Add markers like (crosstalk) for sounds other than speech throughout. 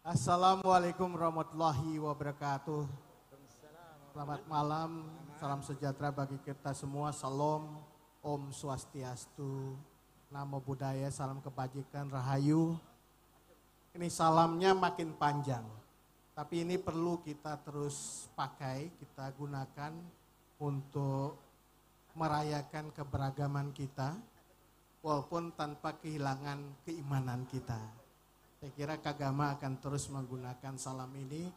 Assalamualaikum warahmatullahi wabarakatuh. Selamat malam, salam sejahtera bagi kita semua. Salam, Om Swastiastu, Namo Buddhaya, salam kebajikan, Rahayu. Ini salamnya makin panjang, tapi ini perlu kita terus pakai, kita gunakan untuk merayakan keberagaman kita, walaupun tanpa kehilangan keimanan kita. Saya kira Kagama akan terus menggunakan salam ini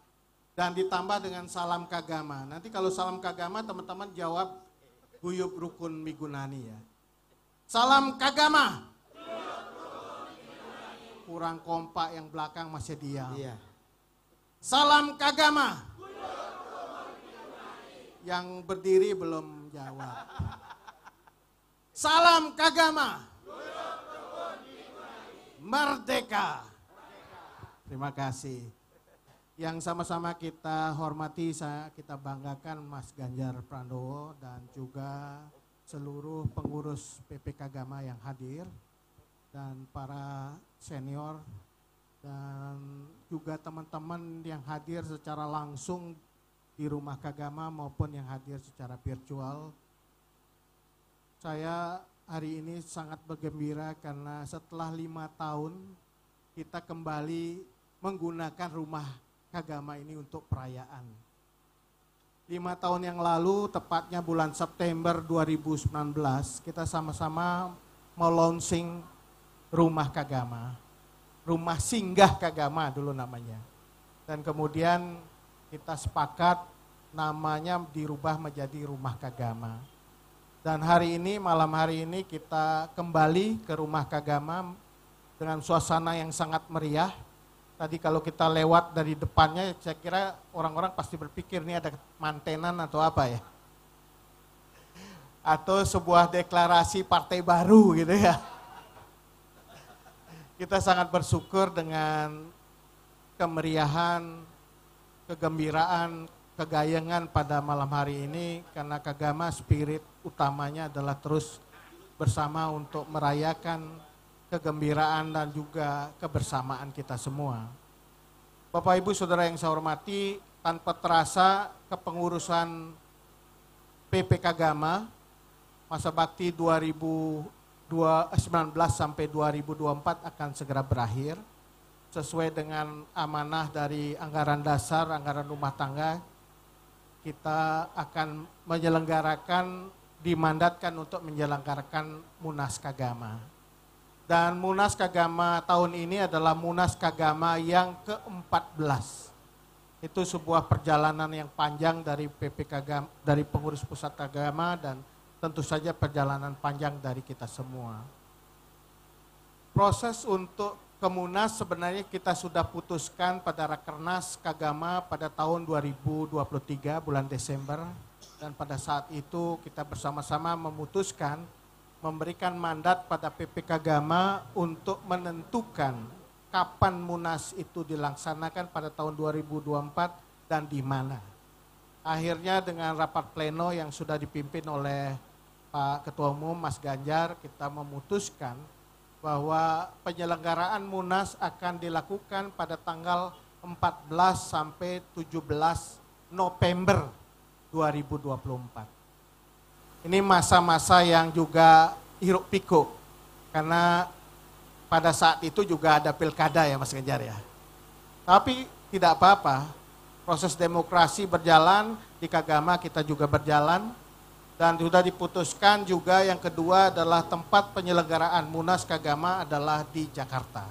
dan ditambah dengan salam Kagama. Nanti kalau salam Kagama teman-teman jawab guyub rukun migunani ya. Salam Kagama. Kurang kompak yang belakang masih diam. Iya. Salam Kagama. Yang berdiri belum jawab. Salam Kagama. Merdeka! Terima kasih. Yang sama-sama kita hormati, saya kita banggakan Mas Ganjar Pranowo dan juga seluruh pengurus PPK Gama yang hadir dan para senior dan juga teman-teman yang hadir secara langsung di rumah Kagama maupun yang hadir secara virtual. Saya hari ini sangat bergembira karena setelah lima tahun kita kembali menggunakan rumah Kagama ini untuk perayaan. Lima tahun yang lalu, tepatnya bulan September 2019, kita sama-sama mau rumah Kagama. Rumah Singgah Kagama dulu namanya. Dan kemudian kita sepakat namanya dirubah menjadi Rumah Kagama. Dan hari ini, malam hari ini kita kembali ke Rumah Kagama dengan suasana yang sangat meriah. Tadi kalau kita lewat dari depannya, saya kira orang-orang pasti berpikir ini ada mantenan atau apa ya. Atau sebuah deklarasi partai baru gitu ya. Kita sangat bersyukur dengan kemeriahan, kegembiraan, kegayangan pada malam hari ini karena Kagama spirit utamanya adalah terus bersama untuk merayakan kegembiraan dan juga kebersamaan kita semua. Bapak Ibu Saudara yang saya hormati, tanpa terasa kepengurusan PPK Gama masa bakti 2019 eh, sampai 2024 akan segera berakhir sesuai dengan amanah dari anggaran dasar, anggaran rumah tangga kita akan menyelenggarakan dimandatkan untuk menyelenggarakan Munas Kagama. Dan Munas Kagama tahun ini adalah Munas Kagama yang ke-14. Itu sebuah perjalanan yang panjang dari Kagama, dari pengurus pusat Kagama dan tentu saja perjalanan panjang dari kita semua. Proses untuk ke Munas sebenarnya kita sudah putuskan pada Rakernas Kagama pada tahun 2023 bulan Desember dan pada saat itu kita bersama-sama memutuskan memberikan mandat pada PPK Gama untuk menentukan kapan Munas itu dilaksanakan pada tahun 2024 dan di mana. Akhirnya dengan rapat pleno yang sudah dipimpin oleh Pak Ketua Umum Mas Ganjar kita memutuskan bahwa penyelenggaraan Munas akan dilakukan pada tanggal 14 sampai 17 November 2024. Ini masa-masa yang juga hiruk pikuk karena pada saat itu juga ada pilkada ya Mas Ganjar ya. Tapi tidak apa-apa, proses demokrasi berjalan, di Kagama kita juga berjalan, dan sudah diputuskan juga yang kedua adalah tempat penyelenggaraan Munas Kagama adalah di Jakarta.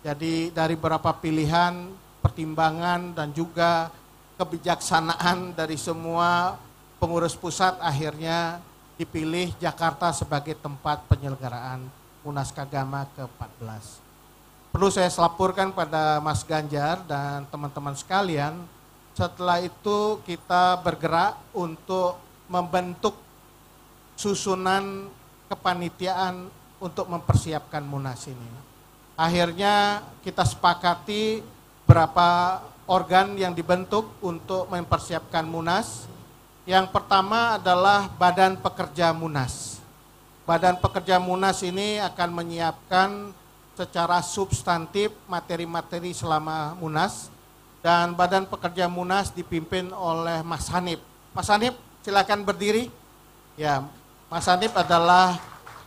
Jadi dari beberapa pilihan, pertimbangan dan juga kebijaksanaan dari semua pengurus pusat akhirnya dipilih Jakarta sebagai tempat penyelenggaraan Munas Kagama ke-14. Perlu saya laporkan pada Mas Ganjar dan teman-teman sekalian, setelah itu kita bergerak untuk membentuk susunan kepanitiaan untuk mempersiapkan Munas ini. Akhirnya kita sepakati berapa organ yang dibentuk untuk mempersiapkan Munas yang pertama adalah Badan Pekerja Munas. Badan Pekerja Munas ini akan menyiapkan secara substantif materi-materi selama Munas dan Badan Pekerja Munas dipimpin oleh Mas Hanif. Mas Hanif, silakan berdiri. Ya, Mas Hanif adalah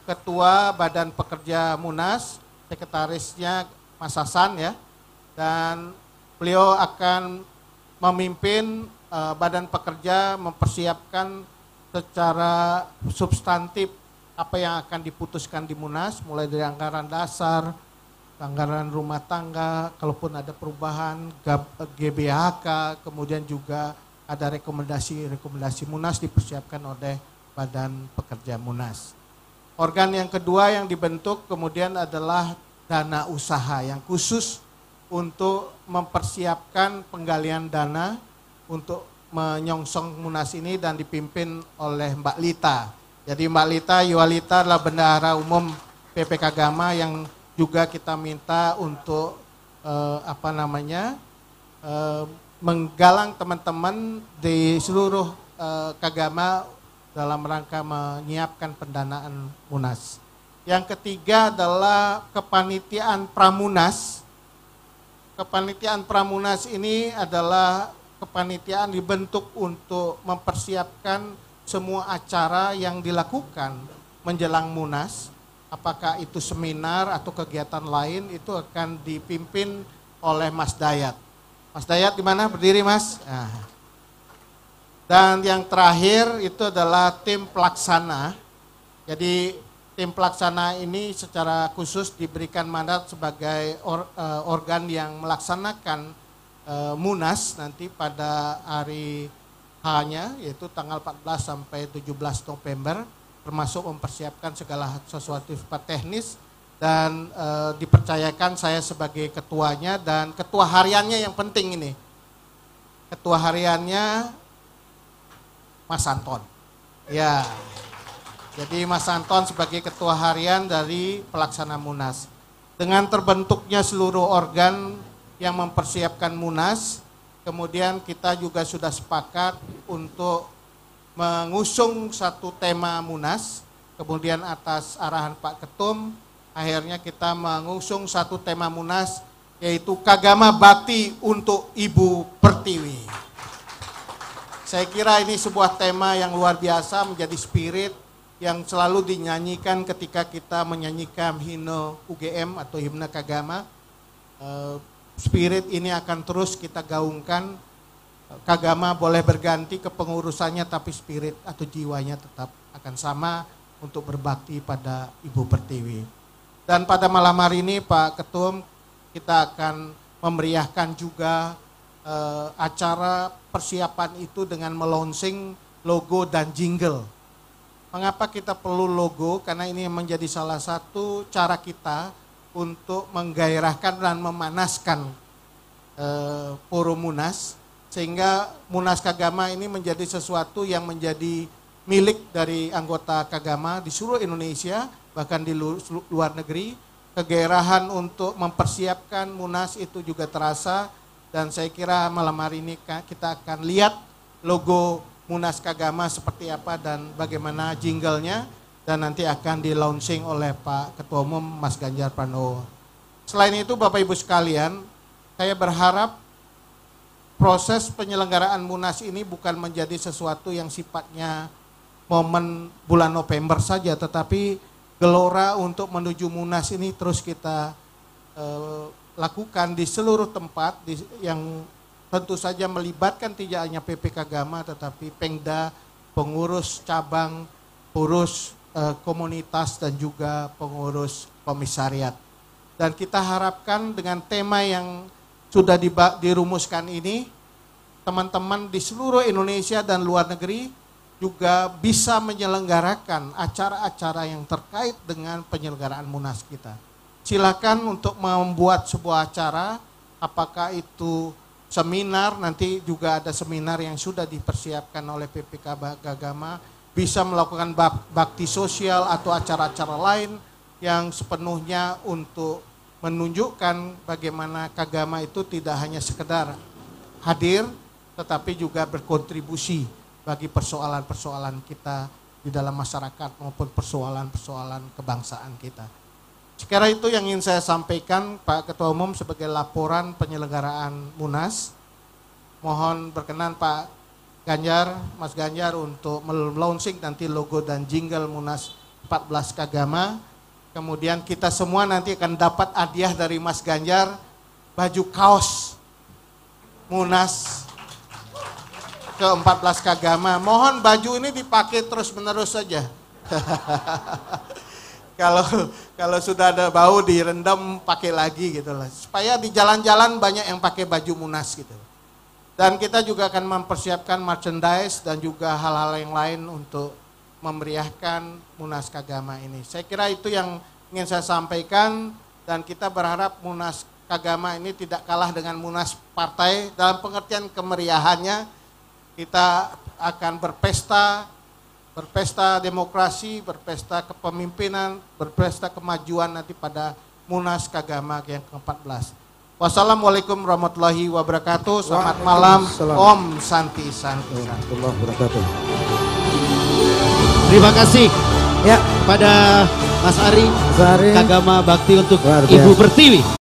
Ketua Badan Pekerja Munas, sekretarisnya Mas Hasan ya, dan beliau akan memimpin uh, Badan Pekerja mempersiapkan secara substantif apa yang akan diputuskan di Munas, mulai dari anggaran dasar, anggaran rumah tangga, kalaupun ada perubahan GBHK, eh, kemudian juga ada rekomendasi-rekomendasi Munas dipersiapkan oleh Badan Pekerja Munas. Organ yang kedua yang dibentuk kemudian adalah dana usaha yang khusus untuk mempersiapkan penggalian dana untuk menyongsong Munas ini dan dipimpin oleh Mbak Lita. Jadi Mbak Lita Yualita adalah bendahara umum PPK Gama yang juga kita minta untuk eh, apa namanya eh, menggalang teman-teman di seluruh eh, Kagama dalam rangka menyiapkan pendanaan Munas. Yang ketiga adalah kepanitiaan Pramunas. Kepanitiaan Pramunas ini adalah kepanitiaan dibentuk untuk mempersiapkan semua acara yang dilakukan menjelang munas, apakah itu seminar atau kegiatan lain itu akan dipimpin oleh Mas Dayat. Mas Dayat di mana berdiri Mas? Nah. Dan yang terakhir itu adalah tim pelaksana. Jadi tim pelaksana ini secara khusus diberikan mandat sebagai eh, organ yang melaksanakan Eh, Munas nanti pada hari H-nya yaitu tanggal 14 sampai 17 November termasuk mempersiapkan segala sesuatu sifat teknis dan e, dipercayakan saya sebagai ketuanya dan ketua hariannya yang penting ini. Ketua hariannya Mas Anton. Ya. Jadi Mas Anton sebagai ketua harian dari pelaksana Munas. Dengan terbentuknya seluruh organ yang mempersiapkan Munas. Kemudian kita juga sudah sepakat untuk mengusung satu tema Munas. Kemudian atas arahan Pak Ketum, akhirnya kita mengusung satu tema Munas yaitu Kagama Bakti untuk Ibu Pertiwi. Saya kira ini sebuah tema yang luar biasa menjadi spirit yang selalu dinyanyikan ketika kita menyanyikan himne UGM atau himne Kagama. Eh, spirit ini akan terus kita gaungkan. Kagama boleh berganti kepengurusannya tapi spirit atau jiwanya tetap akan sama untuk berbakti pada Ibu Pertiwi. Dan pada malam hari ini Pak Ketum kita akan memeriahkan juga eh, acara persiapan itu dengan melonsing logo dan jingle. Mengapa kita perlu logo? Karena ini menjadi salah satu cara kita untuk menggairahkan dan memanaskan eh, forum Munas sehingga Munas Kagama ini menjadi sesuatu yang menjadi milik dari anggota Kagama di seluruh Indonesia bahkan di luar negeri kegairahan untuk mempersiapkan Munas itu juga terasa dan saya kira malam hari ini kita akan lihat logo Munas Kagama seperti apa dan bagaimana jinglenya dan nanti akan di launching oleh Pak Ketua Umum Mas Ganjar Pranowo. Selain itu Bapak Ibu sekalian, saya berharap proses penyelenggaraan Munas ini bukan menjadi sesuatu yang sifatnya momen bulan November saja, tetapi gelora untuk menuju Munas ini terus kita e, lakukan di seluruh tempat di, yang tentu saja melibatkan tidak hanya PPK Gama tetapi Pengda, pengurus cabang, pengurus uh, komunitas dan juga pengurus komisariat. Dan kita harapkan dengan tema yang sudah dirumuskan ini, teman-teman di seluruh Indonesia dan luar negeri juga bisa menyelenggarakan acara-acara yang terkait dengan penyelenggaraan Munas kita. Silakan untuk membuat sebuah acara, apakah itu seminar, nanti juga ada seminar yang sudah dipersiapkan oleh PPK Gagama bisa melakukan bakti sosial atau acara-acara lain yang sepenuhnya untuk menunjukkan bagaimana kagama itu tidak hanya sekedar hadir tetapi juga berkontribusi bagi persoalan-persoalan kita di dalam masyarakat maupun persoalan-persoalan kebangsaan kita. Sekarang itu yang ingin saya sampaikan Pak Ketua Umum sebagai laporan penyelenggaraan Munas. Mohon berkenan Pak Ganjar, Mas Ganjar untuk melaunching nanti logo dan jingle Munas 14 Kagama. Kemudian kita semua nanti akan dapat hadiah dari Mas Ganjar baju kaos Munas ke 14 Kagama. Mohon baju ini dipakai terus-menerus saja. (laughs) kalau kalau sudah ada bau direndam pakai lagi gitu lah. Supaya di jalan-jalan banyak yang pakai baju Munas gitu. Dan kita juga akan mempersiapkan merchandise dan juga hal-hal yang lain untuk memeriahkan Munas Kagama ini. Saya kira itu yang ingin saya sampaikan dan kita berharap Munas Kagama ini tidak kalah dengan Munas Partai dalam pengertian kemeriahannya kita akan berpesta berpesta demokrasi, berpesta kepemimpinan, berpesta kemajuan nanti pada Munas Kagama yang ke-14. Wassalamualaikum warahmatullahi wabarakatuh. Selamat malam Om Santi Santi. Terima kasih ya pada Mas Ari, Mas Ari. Kagama Bakti untuk Ibu Pertiwi.